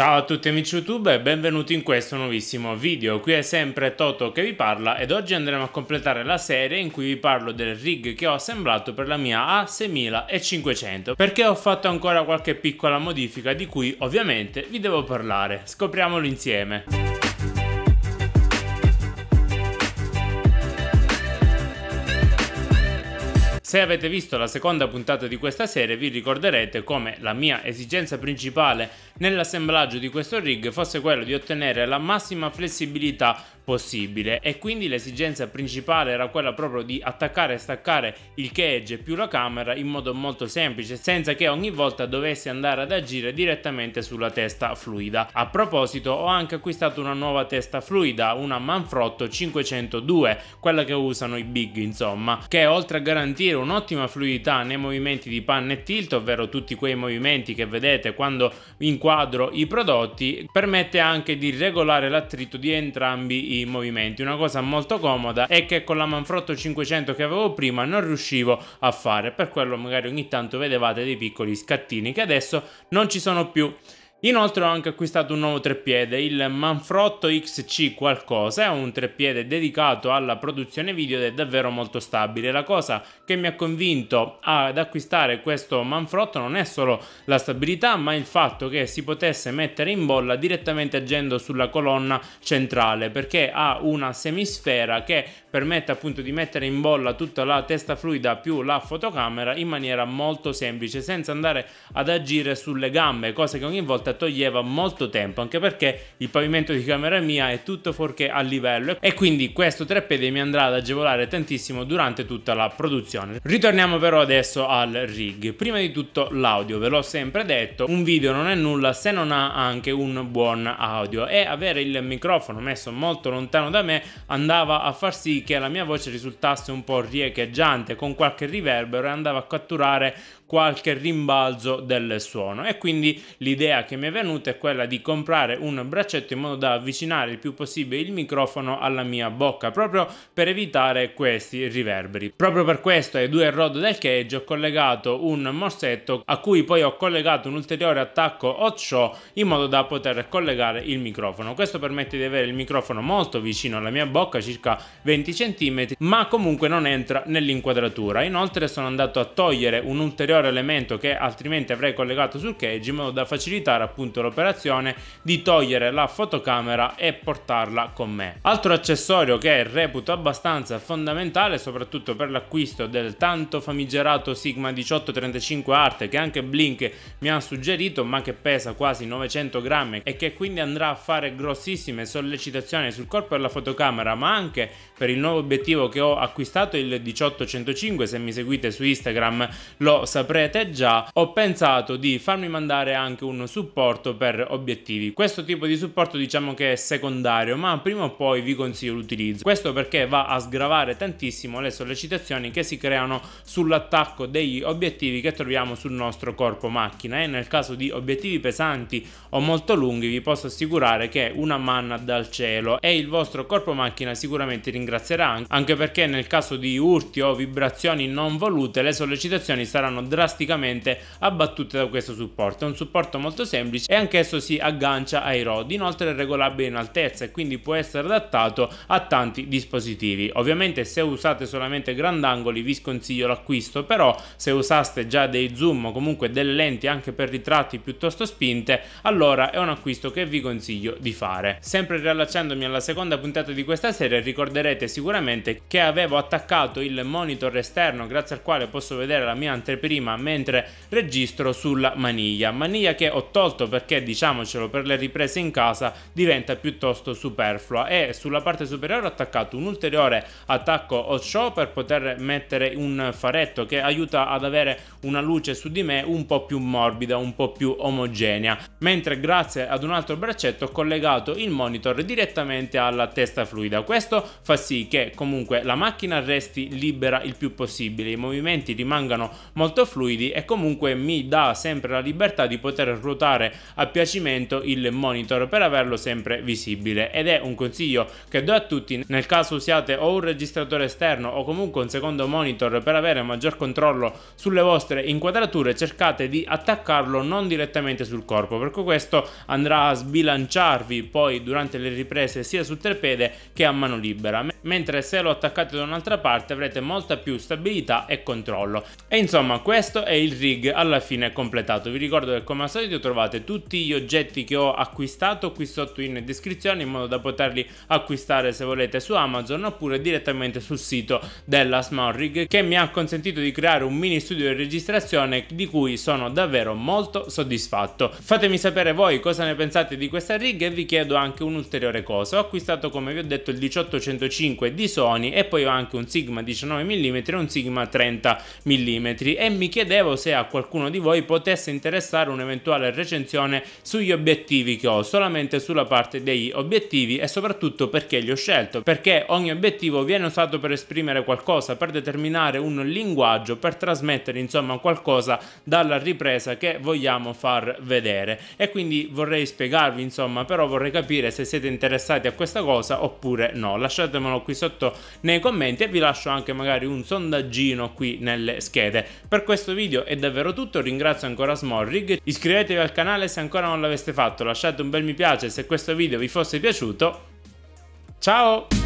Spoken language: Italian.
Ciao a tutti amici YouTube e benvenuti in questo nuovissimo video. Qui è sempre Toto che vi parla ed oggi andremo a completare la serie in cui vi parlo del rig che ho assemblato per la mia A6500 perché ho fatto ancora qualche piccola modifica di cui ovviamente vi devo parlare. Scopriamolo insieme. Se avete visto la seconda puntata di questa serie vi ricorderete come la mia esigenza principale nell'assemblaggio di questo rig fosse quella di ottenere la massima flessibilità possibile e quindi l'esigenza principale era quella proprio di attaccare e staccare il cage più la camera in modo molto semplice senza che ogni volta dovessi andare ad agire direttamente sulla testa fluida. A proposito ho anche acquistato una nuova testa fluida, una Manfrotto 502, quella che usano i big insomma, che oltre a garantire un'ottima fluidità nei movimenti di panne e tilt, ovvero tutti quei movimenti che vedete quando inquadro i prodotti, permette anche di regolare l'attrito di entrambi i di movimenti. Una cosa molto comoda è che con la Manfrotto 500 che avevo prima non riuscivo a fare, per quello magari ogni tanto vedevate dei piccoli scattini che adesso non ci sono più. Inoltre ho anche acquistato un nuovo treppiede, il Manfrotto XC qualcosa, è un treppiede dedicato alla produzione video ed è davvero molto stabile. La cosa che mi ha convinto ad acquistare questo Manfrotto non è solo la stabilità, ma il fatto che si potesse mettere in bolla direttamente agendo sulla colonna centrale, perché ha una semisfera che permette appunto di mettere in bolla tutta la testa fluida più la fotocamera in maniera molto semplice senza andare ad agire sulle gambe cosa che ogni volta toglieva molto tempo anche perché il pavimento di camera mia è tutto fuorché a livello e quindi questo treppiede mi andrà ad agevolare tantissimo durante tutta la produzione ritorniamo però adesso al rig prima di tutto l'audio ve l'ho sempre detto un video non è nulla se non ha anche un buon audio e avere il microfono messo molto lontano da me andava a far sì che la mia voce risultasse un po' riecheggiante con qualche riverbero e andava a catturare qualche rimbalzo del suono e quindi l'idea che mi è venuta è quella di comprare un braccetto in modo da avvicinare il più possibile il microfono alla mia bocca proprio per evitare questi riverberi. Proprio per questo ai due rod del cage ho collegato un morsetto a cui poi ho collegato un ulteriore attacco hot show in modo da poter collegare il microfono. Questo permette di avere il microfono molto vicino alla mia bocca, circa 20 cm, ma comunque non entra nell'inquadratura. Inoltre sono andato a togliere un ulteriore ulteriore elemento che altrimenti avrei collegato sul cage in modo da facilitare appunto l'operazione di togliere la fotocamera e portarla con me. Altro accessorio che reputo abbastanza fondamentale soprattutto per l'acquisto del tanto famigerato Sigma 1835 Art che anche Blink mi ha suggerito ma che pesa quasi 900 grammi e che quindi andrà a fare grossissime sollecitazioni sul corpo della fotocamera ma anche per il nuovo obiettivo che ho acquistato il 1805 se mi seguite su Instagram lo sapete saprete già, ho pensato di farmi mandare anche un supporto per obiettivi. Questo tipo di supporto diciamo che è secondario, ma prima o poi vi consiglio l'utilizzo. Questo perché va a sgravare tantissimo le sollecitazioni che si creano sull'attacco degli obiettivi che troviamo sul nostro corpo macchina e nel caso di obiettivi pesanti o molto lunghi vi posso assicurare che è una manna dal cielo e il vostro corpo macchina sicuramente ringrazierà anche perché nel caso di urti o vibrazioni non volute le sollecitazioni saranno drammatiche drasticamente abbattute da questo supporto. È un supporto molto semplice e anch'esso si aggancia ai ROD, inoltre è regolabile in altezza e quindi può essere adattato a tanti dispositivi. Ovviamente se usate solamente grandangoli vi sconsiglio l'acquisto, però se usaste già dei zoom o comunque delle lenti anche per ritratti piuttosto spinte, allora è un acquisto che vi consiglio di fare. Sempre riallacciandomi alla seconda puntata di questa serie ricorderete sicuramente che avevo attaccato il monitor esterno grazie al quale posso vedere la mia anteprima prima mentre registro sulla maniglia. Maniglia che ho tolto perché diciamocelo per le riprese in casa diventa piuttosto superflua e sulla parte superiore ho attaccato un ulteriore attacco offshore per poter mettere un faretto che aiuta ad avere una luce su di me un po' più morbida, un po' più omogenea. Mentre grazie ad un altro braccetto ho collegato il monitor direttamente alla testa fluida. Questo fa sì che comunque la macchina resti libera il più possibile, i movimenti rimangano molto fluidi fluidi e comunque mi dà sempre la libertà di poter ruotare a piacimento il monitor per averlo sempre visibile ed è un consiglio che do a tutti nel caso usiate o un registratore esterno o comunque un secondo monitor per avere maggior controllo sulle vostre inquadrature cercate di attaccarlo non direttamente sul corpo perché questo andrà a sbilanciarvi poi durante le riprese sia sul trepede che a mano libera mentre se lo attaccate da un'altra parte avrete molta più stabilità e controllo e insomma questo questo è il rig alla fine completato. Vi ricordo che come al solito trovate tutti gli oggetti che ho acquistato qui sotto in descrizione in modo da poterli acquistare se volete su Amazon oppure direttamente sul sito della small Rig che mi ha consentito di creare un mini studio di registrazione di cui sono davvero molto soddisfatto. Fatemi sapere voi cosa ne pensate di questa rig e vi chiedo anche un'ulteriore cosa. Ho acquistato come vi ho detto il 1805 di Sony e poi ho anche un Sigma 19 mm e un Sigma 30 mm e mi chiedevo se a qualcuno di voi potesse interessare un'eventuale recensione sugli obiettivi che ho, solamente sulla parte degli obiettivi e soprattutto perché li ho scelto, perché ogni obiettivo viene usato per esprimere qualcosa, per determinare un linguaggio, per trasmettere insomma qualcosa dalla ripresa che vogliamo far vedere e quindi vorrei spiegarvi insomma però vorrei capire se siete interessati a questa cosa oppure no lasciatemelo qui sotto nei commenti e vi lascio anche magari un sondaggino qui nelle schede per questo questo video è davvero tutto, ringrazio ancora Smorrig, iscrivetevi al canale se ancora non l'aveste fatto, lasciate un bel mi piace se questo video vi fosse piaciuto, ciao!